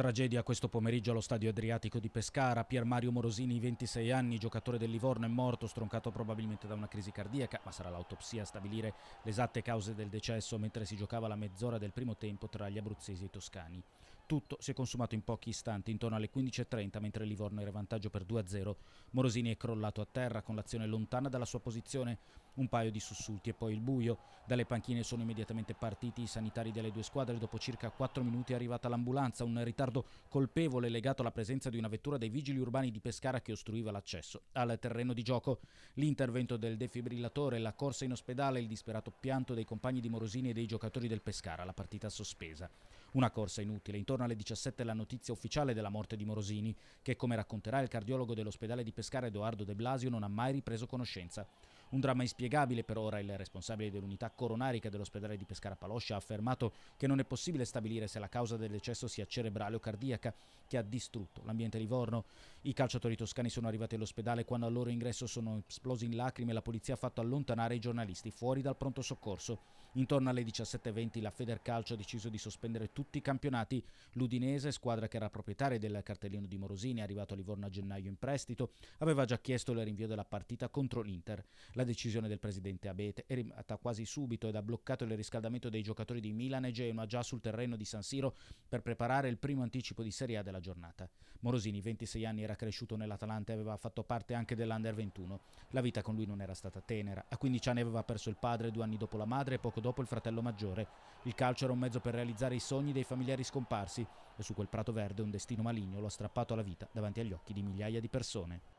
Tragedia questo pomeriggio allo stadio Adriatico di Pescara. Pier Mario Morosini, 26 anni, giocatore del Livorno, è morto, stroncato probabilmente da una crisi cardiaca, ma sarà l'autopsia a stabilire le esatte cause del decesso mentre si giocava la mezz'ora del primo tempo tra gli abruzzesi e i toscani. Tutto si è consumato in pochi istanti, intorno alle 15.30, mentre il Livorno era in vantaggio per 2-0. Morosini è crollato a terra con l'azione lontana dalla sua posizione, un paio di sussulti e poi il buio. Dalle panchine sono immediatamente partiti i sanitari delle due squadre, dopo circa 4 minuti è arrivata l'ambulanza, un ritardo Leonardo, colpevole legato alla presenza di una vettura dei vigili urbani di Pescara che ostruiva l'accesso al terreno di gioco. L'intervento del defibrillatore, la corsa in ospedale, il disperato pianto dei compagni di Morosini e dei giocatori del Pescara, la partita sospesa. Una corsa inutile. Intorno alle 17 la notizia ufficiale della morte di Morosini, che come racconterà il cardiologo dell'ospedale di Pescara Edoardo De Blasio non ha mai ripreso conoscenza. Un dramma inspiegabile per ora il responsabile dell'unità coronarica dell'ospedale di Pescara Paloscia ha affermato che non è possibile stabilire se la causa del decesso sia cerebrale o cardiaca che ha distrutto l'ambiente Livorno. I calciatori toscani sono arrivati all'ospedale quando al loro ingresso sono esplosi in lacrime e la polizia ha fatto allontanare i giornalisti fuori dal pronto soccorso. Intorno alle 17.20 la Federcalcio ha deciso di sospendere tutti i campionati. L'Udinese, squadra che era proprietaria del cartellino di Morosini, arrivato a Livorno a gennaio in prestito, aveva già chiesto il rinvio della partita contro l'Inter. La decisione del presidente Abete è rimasta quasi subito ed ha bloccato il riscaldamento dei giocatori di Milan e Genoa già sul terreno di San Siro per preparare il primo anticipo di Serie A della giornata. Morosini, 26 anni, era cresciuto nell'Atalanta e aveva fatto parte anche dell'Under 21. La vita con lui non era stata tenera. A 15 anni aveva perso il padre, due anni dopo la madre e poco poco dopo il fratello maggiore. Il calcio era un mezzo per realizzare i sogni dei familiari scomparsi e su quel prato verde un destino maligno lo ha strappato alla vita davanti agli occhi di migliaia di persone.